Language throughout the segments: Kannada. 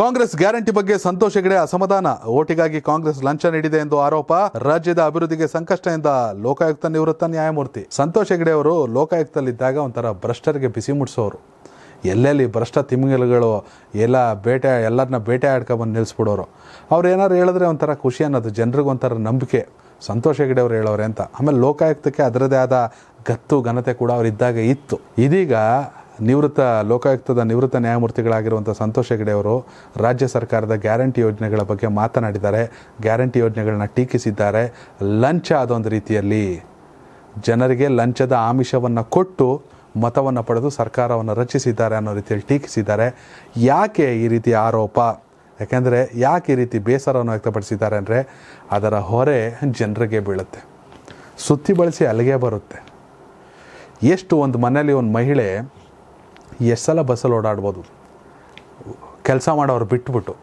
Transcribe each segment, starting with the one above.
ಕಾಂಗ್ರೆಸ್ ಗ್ಯಾರಂಟಿ ಬಗ್ಗೆ ಸಂತೋಷ್ ಹೆಗಡೆ ಅಸಮಾಧಾನ ಓಟಿಗಾಗಿ ಕಾಂಗ್ರೆಸ್ ಲಂಚ ನೀಡಿದೆ ಎಂದು ಆರೋಪ ರಾಜ್ಯದ ಅಭಿವೃದ್ಧಿಗೆ ಸಂಕಷ್ಟ ಎಂದ ಲೋಕಾಯುಕ್ತ ನಿವೃತ್ತ ನ್ಯಾಯಮೂರ್ತಿ ಸಂತೋಷ್ ಹೆಗಡೆ ಅವರು ಲೋಕಾಯುಕ್ತಲ್ಲಿದ್ದಾಗ ಒಂಥರ ಭ್ರಷ್ಟರಿಗೆ ಬಿಸಿ ಮುಡಿಸೋರು ಎಲ್ಲೆಲ್ಲಿ ಭ್ರಷ್ಟ ತಿಮಿಂಗಲಗಳು ಎಲ್ಲ ಬೇಟೆ ಎಲ್ಲರನ್ನ ಬೇಟೆ ಆಡ್ಕೊಂಬಂದು ನಿಲ್ಲಿಸ್ಬಿಡೋರು ಅವ್ರು ಏನಾರು ಹೇಳಿದ್ರೆ ಒಂಥರ ಖುಷಿ ಅನ್ನೋದು ಜನರಿಗೆ ಒಂಥರ ನಂಬಿಕೆ ಸಂತೋಷ್ ಹೆಗಡೆ ಅವರು ಹೇಳೋರೆ ಅಂತ ಆಮೇಲೆ ಲೋಕಾಯುಕ್ತಕ್ಕೆ ಅದರದೇ ಆದ ಗತ್ತು ಘನತೆ ಕೂಡ ಅವರಿದ್ದಾಗ ಇತ್ತು ಇದೀಗ ನಿವೃತ್ತ ಲೋಕಾಯುಕ್ತದ ನಿವೃತ್ತ ನ್ಯಾಯಮೂರ್ತಿಗಳಾಗಿರುವಂಥ ಸಂತೋಷ್ ಹೆಗಡೆ ಅವರು ರಾಜ್ಯ ಸರ್ಕಾರದ ಗ್ಯಾರಂಟಿ ಯೋಜನೆಗಳ ಬಗ್ಗೆ ಮಾತನಾಡಿದ್ದಾರೆ ಗ್ಯಾರಂಟಿ ಯೋಜನೆಗಳನ್ನ ಟೀಕಿಸಿದ್ದಾರೆ ಲಂಚ ಅದೊಂದು ರೀತಿಯಲ್ಲಿ ಜನರಿಗೆ ಲಂಚದ ಆಮಿಷವನ್ನು ಕೊಟ್ಟು ಮತವನ್ನು ಪಡೆದು ಸರ್ಕಾರವನ್ನು ರಚಿಸಿದ್ದಾರೆ ಅನ್ನೋ ರೀತಿಯಲ್ಲಿ ಟೀಕಿಸಿದ್ದಾರೆ ಯಾಕೆ ಈ ರೀತಿ ಆರೋಪ ಯಾಕೆಂದರೆ ಯಾಕೆ ಈ ರೀತಿ ಬೇಸರವನ್ನು ವ್ಯಕ್ತಪಡಿಸಿದ್ದಾರೆ ಅಂದರೆ ಅದರ ಹೊರೆ ಜನರಿಗೆ ಬೀಳುತ್ತೆ ಸುತ್ತಿ ಬಳಸಿ ಅಲ್ಲಿಗೆ ಬರುತ್ತೆ ಎಷ್ಟು ಒಂದು ಮನೆಯಲ್ಲಿ ಒಂದು ಮಹಿಳೆ ಎಷ್ಟು ಸಲ ಬಸ್ಸಲ್ಲಿ ಓಡಾಡ್ಬೋದು ಕೆಲಸ ಮಾಡೋರು ಬಿಟ್ಬಿಟ್ಟು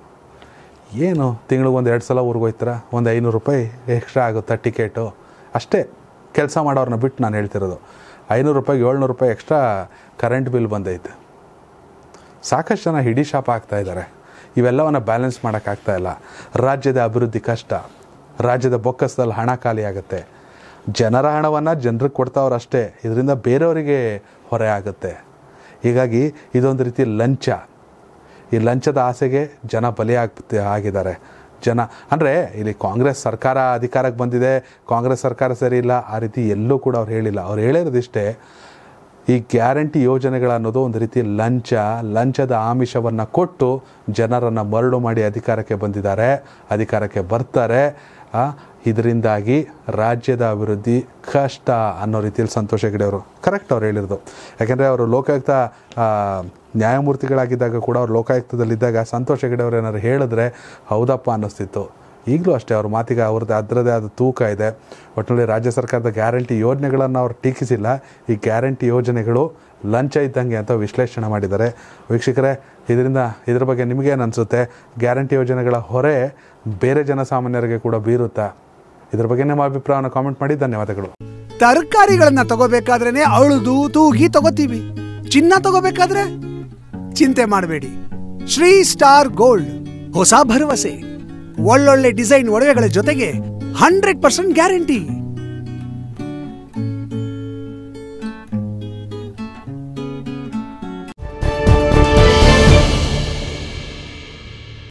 ಏನು ತಿಂಗಳಿಗೆ ಒಂದು ಎರಡು ಸಲ ಊರಿಗೆ ಹೋಗ್ತೀರಾ ಒಂದು ಐನೂರು ರೂಪಾಯಿ ಎಕ್ಸ್ಟ್ರಾ ಆಗುತ್ತಾ ಟಿಕೆಟು ಅಷ್ಟೇ ಕೆಲಸ ಮಾಡೋರನ್ನ ಬಿಟ್ಟು ನಾನು ಹೇಳ್ತಿರೋದು ಐನೂರು ರೂಪಾಯಿಗೆ ಏಳ್ನೂರು ರೂಪಾಯಿ ಎಕ್ಸ್ಟ್ರಾ ಕರೆಂಟ್ ಬಿಲ್ ಬಂದೈತೆ ಸಾಕಷ್ಟು ಜನ ಹಿಡಿ ಶಾಪ್ ಆಗ್ತಾಯಿದ್ದಾರೆ ಇವೆಲ್ಲವನ್ನು ಬ್ಯಾಲೆನ್ಸ್ ಮಾಡೋಕ್ಕಾಗ್ತಾಯಿಲ್ಲ ರಾಜ್ಯದ ಅಭಿವೃದ್ಧಿ ಕಷ್ಟ ರಾಜ್ಯದ ಬೊಕ್ಕಸದಲ್ಲಿ ಹಣ ಖಾಲಿ ಆಗುತ್ತೆ ಜನರ ಹಣವನ್ನು ಜನರಿಗೆ ಕೊಡ್ತಾವ್ರಷ್ಟೇ ಇದರಿಂದ ಬೇರೆಯವರಿಗೆ ಹೊರೆ ಆಗುತ್ತೆ ಹೀಗಾಗಿ ಇದೊಂದು ರೀತಿ ಲಂಚ ಈ ಲಂಚದ ಆಸೆಗೆ ಜನ ಬಲಿಯಾಗ್ತಿ ಆಗಿದ್ದಾರೆ ಜನ ಅಂದರೆ ಇಲ್ಲಿ ಕಾಂಗ್ರೆಸ್ ಸರ್ಕಾರ ಅಧಿಕಾರಕ್ಕೆ ಬಂದಿದೆ ಕಾಂಗ್ರೆಸ್ ಸರ್ಕಾರ ಸರಿ ಇಲ್ಲ ಆ ರೀತಿ ಎಲ್ಲೂ ಕೂಡ ಅವ್ರು ಹೇಳಿಲ್ಲ ಅವ್ರು ಹೇಳಿರೋದಿಷ್ಟೇ ಈ ಗ್ಯಾರಂಟಿ ಯೋಜನೆಗಳನ್ನೋದು ಒಂದು ರೀತಿ ಲಂಚ ಲಂಚದ ಆಮಿಷವನ್ನು ಕೊಟ್ಟು ಜನರನ್ನು ಮರಳು ಮಾಡಿ ಅಧಿಕಾರಕ್ಕೆ ಬಂದಿದ್ದಾರೆ ಅಧಿಕಾರಕ್ಕೆ ಬರ್ತಾರೆ ಇದರಿಂದಾಗಿ ರಾಜ್ಯದ ಅಭಿವೃದ್ಧಿ ಕಷ್ಟ ಅನ್ನೋ ರೀತಿಯಲ್ಲಿ ಸಂತೋಷ ಅವರು ಕರೆಕ್ಟ್ ಅವ್ರು ಹೇಳಿರೋದು ಯಾಕೆಂದರೆ ಅವರು ಲೋಕಾಯುಕ್ತ ನ್ಯಾಯಮೂರ್ತಿಗಳಾಗಿದ್ದಾಗ ಕೂಡ ಅವ್ರು ಲೋಕಾಯುಕ್ತದಲ್ಲಿದ್ದಾಗ ಸಂತೋಷ್ ಹೆಗಡೆ ಅವರು ಏನಾದ್ರು ಹೇಳಿದ್ರೆ ಹೌದಪ್ಪ ಅನ್ನಿಸ್ತಿತ್ತು ಈಗಲೂ ಅಷ್ಟೇ ಅವ್ರ ಮಾತಿಗೆ ಅವ್ರದ್ದು ಅದರದೇ ಆದ ತೂಕ ಇದೆ ಒಟ್ಟಿನಲ್ಲಿ ರಾಜ್ಯ ಸರ್ಕಾರದ ಗ್ಯಾರಂಟಿ ಯೋಜನೆಗಳನ್ನು ಅವರು ಟೀಕಿಸಿಲ್ಲ ಈ ಗ್ಯಾರಂಟಿ ಯೋಜನೆಗಳು ಲಂಚ ಇದ್ದಂಗೆ ಅಂತ ವಿಶ್ಲೇಷಣೆ ಮಾಡಿದ್ದಾರೆ ವೀಕ್ಷಕರೇ ಇದರಿಂದ ಇದ್ರ ಬಗ್ಗೆ ನಿಮಗೇನು ಅನಿಸುತ್ತೆ ಗ್ಯಾರಂಟಿ ಯೋಜನೆಗಳ ಹೊರೆ ಬೇರೆ ಜನಸಾಮಾನ್ಯರಿಗೆ ಕೂಡ ಬೀರುತ್ತಾ ಇದ್ರ ಬಗ್ಗೆ ನಿಮ್ಮ ಅಭಿಪ್ರಾಯವನ್ನು ಕಾಮೆಂಟ್ ಮಾಡಿ ಧನ್ಯವಾದಗಳು ತರಕಾರಿಗಳನ್ನ ತಗೋಬೇಕಾದ್ರೆ ಅಳುದು ತೂಗಿ ತಗೋತೀವಿ ಚಿನ್ನ ತಗೋಬೇಕಾದ್ರೆ ಚಿಂತೆ ಮಾಡಬೇಡಿ ಶ್ರೀ ಸ್ಟಾರ್ ಗೋಲ್ಡ್ ಹೊಸ ಭರವಸೆ ಒಳ್ಳೊಳ್ಳೆ ಡಿಸೈನ್ ಒಡವೆಗಳ ಜೊತೆಗೆ ಹಂಡ್ರೆಡ್ ಪರ್ಸೆಂಟ್ ಗ್ಯಾರಂಟಿ